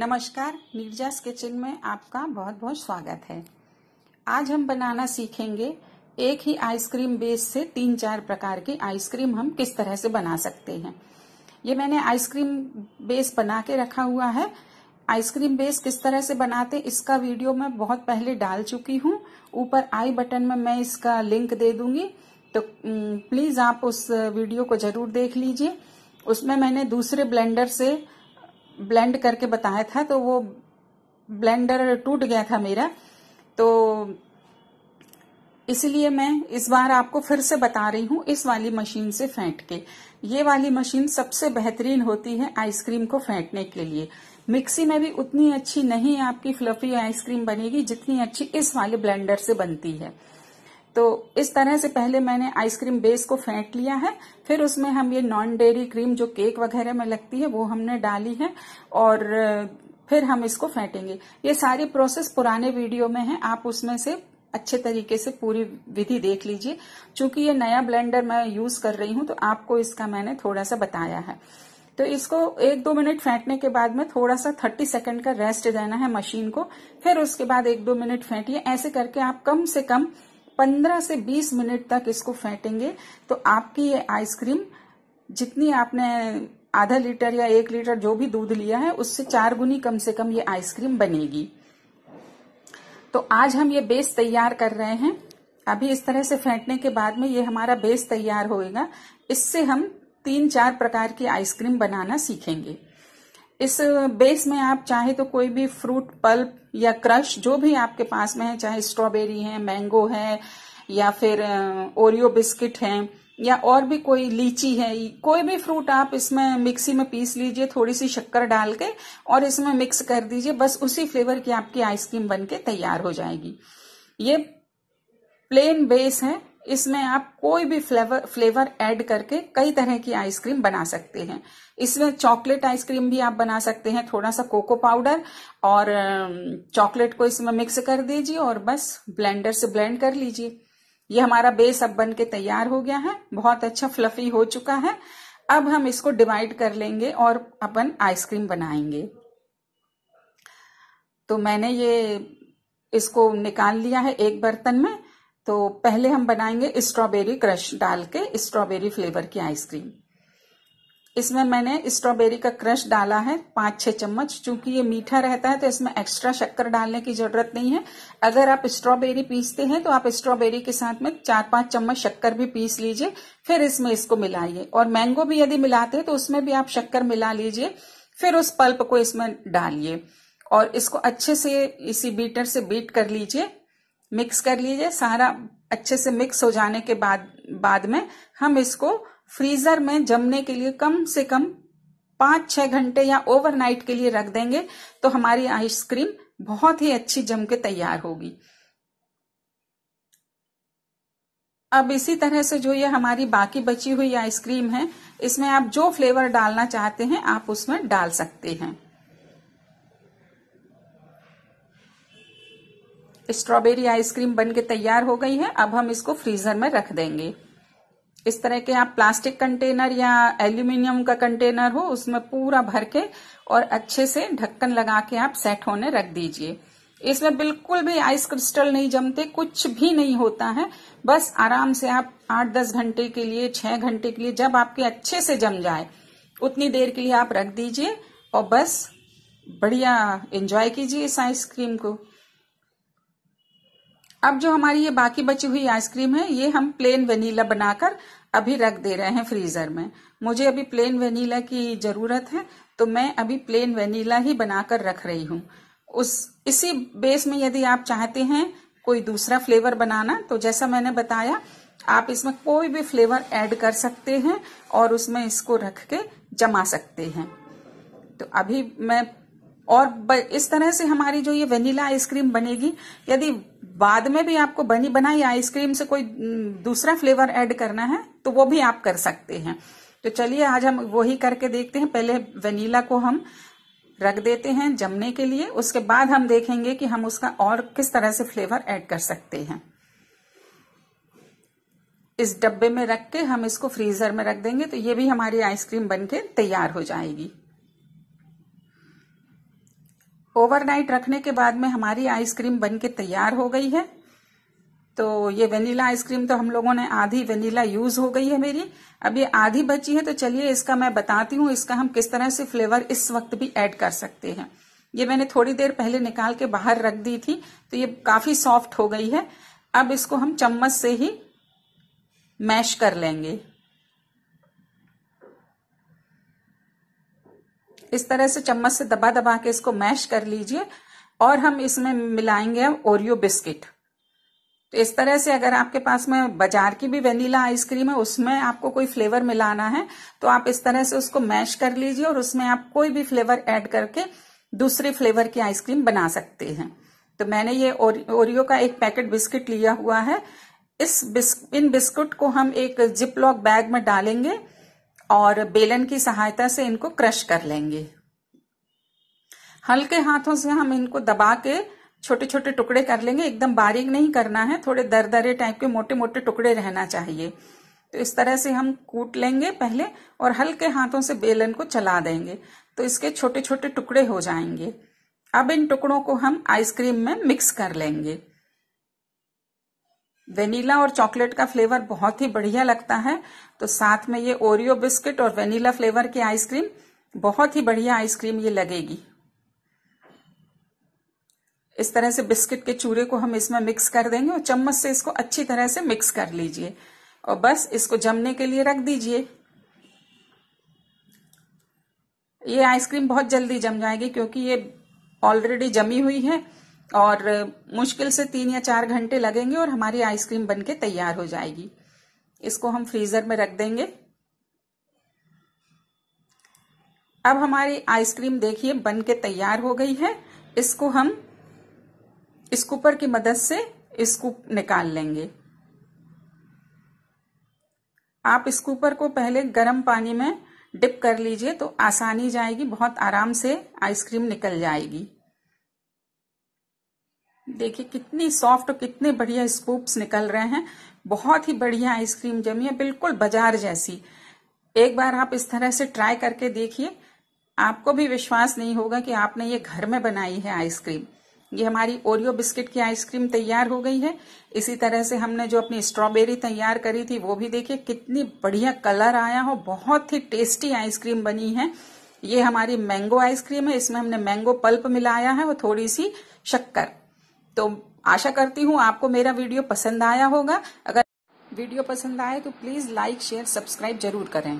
नमस्कार नीरजास किचन में आपका बहुत बहुत स्वागत है आज हम बनाना सीखेंगे एक ही आइसक्रीम बेस से तीन चार प्रकार की आइसक्रीम हम किस तरह से बना सकते हैं ये मैंने आइसक्रीम बेस बना के रखा हुआ है आइसक्रीम बेस किस तरह से बनाते इसका वीडियो मैं बहुत पहले डाल चुकी हूँ ऊपर आई बटन में मैं इसका लिंक दे दूंगी तो प्लीज आप उस वीडियो को जरूर देख लीजिए उसमें मैंने दूसरे ब्लेंडर से ब्लेंड करके बताया था तो वो ब्लेंडर टूट गया था मेरा तो इसलिए मैं इस बार आपको फिर से बता रही हूं इस वाली मशीन से फेंट के ये वाली मशीन सबसे बेहतरीन होती है आइसक्रीम को फेंटने के लिए मिक्सी में भी उतनी अच्छी नहीं आपकी फ्लफी आइसक्रीम बनेगी जितनी अच्छी इस वाले ब्लेंडर से बनती है तो इस तरह से पहले मैंने आइसक्रीम बेस को फेंट लिया है फिर उसमें हम ये नॉन डेयरी क्रीम जो केक वगैरह में लगती है वो हमने डाली है और फिर हम इसको फेंटेंगे ये सारी प्रोसेस पुराने वीडियो में है आप उसमें से अच्छे तरीके से पूरी विधि देख लीजिए क्योंकि ये नया ब्लेंडर मैं यूज कर रही हूं तो आपको इसका मैंने थोड़ा सा बताया है तो इसको एक दो मिनट फेंटने के बाद में थोड़ा सा थर्टी सेकेंड का रेस्ट देना है मशीन को फिर उसके बाद एक दो मिनट फेंटिए ऐसे करके आप कम से कम 15 से 20 मिनट तक इसको फेंटेंगे तो आपकी ये आइसक्रीम जितनी आपने आधा लीटर या एक लीटर जो भी दूध लिया है उससे चार गुनी कम से कम ये आइसक्रीम बनेगी तो आज हम ये बेस तैयार कर रहे हैं अभी इस तरह से फेंटने के बाद में ये हमारा बेस तैयार होएगा इससे हम तीन चार प्रकार की आइसक्रीम बनाना सीखेंगे इस बेस में आप चाहे तो कोई भी फ्रूट पल्प या क्रश जो भी आपके पास में है चाहे स्ट्रॉबेरी है मैंगो है या फिर ओरियो बिस्किट है या और भी कोई लीची है कोई भी फ्रूट आप इसमें मिक्सी में पीस लीजिए थोड़ी सी शक्कर डाल के और इसमें मिक्स कर दीजिए बस उसी फ्लेवर की आपकी आइसक्रीम बन के तैयार हो जाएगी ये प्लेन बेस है इसमें आप कोई भी फ्लेवर फ्लेवर ऐड करके कई तरह की आइसक्रीम बना सकते हैं इसमें चॉकलेट आइसक्रीम भी आप बना सकते हैं थोड़ा सा कोको पाउडर और चॉकलेट को इसमें मिक्स कर दीजिए और बस ब्लेंडर से ब्लेंड कर लीजिए ये हमारा बेस अब बन के तैयार हो गया है बहुत अच्छा फ्लफी हो चुका है अब हम इसको डिवाइड कर लेंगे और अपन आइसक्रीम बनाएंगे तो मैंने ये इसको निकाल लिया है एक बर्तन में तो पहले हम बनाएंगे स्ट्रॉबेरी क्रश डाल के स्ट्रॉबेरी फ्लेवर की आइसक्रीम इसमें मैंने स्ट्रॉबेरी का क्रश डाला है पांच छह चम्मच चूंकि ये मीठा रहता है तो इसमें एक्स्ट्रा शक्कर डालने की जरूरत नहीं है अगर आप स्ट्रॉबेरी पीसते हैं तो आप स्ट्रॉबेरी के साथ में चार पांच चम्मच शक्कर भी पीस लीजिए फिर इसमें इसको मिलाइए और मैंगो भी यदि मिलाते हैं तो उसमें भी आप शक्कर मिला लीजिए फिर उस पल्प को इसमें डालिए और इसको अच्छे से इसी बीटर से बीट कर लीजिए मिक्स कर लीजिए सारा अच्छे से मिक्स हो जाने के बाद बाद में हम इसको फ्रीजर में जमने के लिए कम से कम पांच छह घंटे या ओवरनाइट के लिए रख देंगे तो हमारी आइसक्रीम बहुत ही अच्छी जम के तैयार होगी अब इसी तरह से जो ये हमारी बाकी बची हुई आइसक्रीम है इसमें आप जो फ्लेवर डालना चाहते हैं आप उसमें डाल सकते हैं स्ट्रॉबेरी आइसक्रीम बन के तैयार हो गई है अब हम इसको फ्रीजर में रख देंगे इस तरह के आप प्लास्टिक कंटेनर या एल्यूमिनियम का कंटेनर हो उसमें पूरा भर के और अच्छे से ढक्कन लगा के आप सेट होने रख दीजिए इसमें बिल्कुल भी आइस क्रिस्टल नहीं जमते कुछ भी नहीं होता है बस आराम से आप आठ दस घंटे के लिए छह घंटे के लिए जब आपके अच्छे से जम जाए उतनी देर के लिए आप रख दीजिए और बस बढ़िया एंजॉय कीजिए इस आइसक्रीम को अब जो हमारी ये बाकी बची हुई आइसक्रीम है ये हम प्लेन वेनीला बनाकर अभी रख दे रहे हैं फ्रीजर में मुझे अभी प्लेन वेनीला की जरूरत है तो मैं अभी प्लेन वेनीला ही बनाकर रख रही हूँ उस इसी बेस में यदि आप चाहते हैं कोई दूसरा फ्लेवर बनाना तो जैसा मैंने बताया आप इसमें कोई भी फ्लेवर ऐड कर सकते हैं और उसमें इसको रख के जमा सकते हैं तो अभी मैं और इस तरह से हमारी जो ये वेनिला आइसक्रीम बनेगी यदि बाद में भी आपको बनी बनाई आइसक्रीम से कोई दूसरा फ्लेवर ऐड करना है तो वो भी आप कर सकते हैं तो चलिए आज हम वही करके देखते हैं पहले वनीला को हम रख देते हैं जमने के लिए उसके बाद हम देखेंगे कि हम उसका और किस तरह से फ्लेवर ऐड कर सकते हैं इस डब्बे में रख के हम इसको फ्रीजर में रख देंगे तो ये भी हमारी आइसक्रीम बनके तैयार हो जाएगी ओवरनाइट रखने के बाद में हमारी आइसक्रीम बन के तैयार हो गई है तो ये वेनिला आइसक्रीम तो हम लोगों ने आधी वेनिला यूज हो गई है मेरी अब ये आधी बची है तो चलिए इसका मैं बताती हूँ इसका हम किस तरह से फ्लेवर इस वक्त भी ऐड कर सकते हैं ये मैंने थोड़ी देर पहले निकाल के बाहर रख दी थी तो ये काफी सॉफ्ट हो गई है अब इसको हम चम्मच से ही मैश कर लेंगे इस तरह से चम्मच से दबा दबा के इसको मैश कर लीजिए और हम इसमें मिलाएंगे ओरियो बिस्किट तो इस तरह से अगर आपके पास में बाजार की भी वेनीला आइसक्रीम है उसमें आपको कोई फ्लेवर मिलाना है तो आप इस तरह से उसको मैश कर लीजिए और उसमें आप कोई भी फ्लेवर ऐड करके दूसरे फ्लेवर की आइसक्रीम बना सकते हैं तो मैंने ये ओरियो का एक पैकेट बिस्किट लिया हुआ है इस बिस्क, इन बिस्कुट को हम एक जिप लॉक बैग में डालेंगे और बेलन की सहायता से इनको क्रश कर लेंगे हल्के हाथों से हम इनको दबा के छोटे छोटे टुकड़े कर लेंगे एकदम बारीक नहीं करना है थोड़े दर दरे टाइप के मोटे मोटे टुकड़े रहना चाहिए तो इस तरह से हम कूट लेंगे पहले और हल्के हाथों से बेलन को चला देंगे तो इसके छोटे छोटे टुकड़े हो जाएंगे अब इन टुकड़ों को हम आइसक्रीम में मिक्स कर लेंगे वेनिला और चॉकलेट का फ्लेवर बहुत ही बढ़िया लगता है तो साथ में ये ओरियो बिस्किट और वेनिला फ्लेवर की आइसक्रीम बहुत ही बढ़िया आइसक्रीम ये लगेगी इस तरह से बिस्किट के चूरे को हम इसमें मिक्स कर देंगे और चम्मच से इसको अच्छी तरह से मिक्स कर लीजिए और बस इसको जमने के लिए रख दीजिए ये आइसक्रीम बहुत जल्दी जम जाएगी क्योंकि ये ऑलरेडी जमी हुई है और मुश्किल से तीन या चार घंटे लगेंगे और हमारी आइसक्रीम बनके तैयार हो जाएगी इसको हम फ्रीजर में रख देंगे अब हमारी आइसक्रीम देखिए बन के तैयार हो गई है इसको हम स्कूपर की मदद से स्कूप निकाल लेंगे आप स्कूपर को पहले गर्म पानी में डिप कर लीजिए तो आसानी जाएगी बहुत आराम से आइसक्रीम निकल जाएगी देखिए कितनी सॉफ्ट और कितने बढ़िया स्कूप्स निकल रहे हैं बहुत ही बढ़िया आइसक्रीम जमी है बिल्कुल बाजार जैसी एक बार आप इस तरह से ट्राई करके देखिए आपको भी विश्वास नहीं होगा कि आपने ये घर में बनाई है आइसक्रीम ये हमारी ओरियो बिस्किट की आइसक्रीम तैयार हो गई है इसी तरह से हमने जो अपनी स्ट्रॉबेरी तैयार करी थी वो भी देखिए कितनी बढ़िया कलर आया हो बहुत ही टेस्टी आइसक्रीम बनी है ये हमारी मैंगो आइसक्रीम है इसमें हमने मैंगो पल्प मिलाया है और थोड़ी सी शक्कर तो आशा करती हूँ आपको मेरा वीडियो पसंद आया होगा अगर वीडियो पसंद आए तो प्लीज लाइक शेयर सब्सक्राइब जरूर करें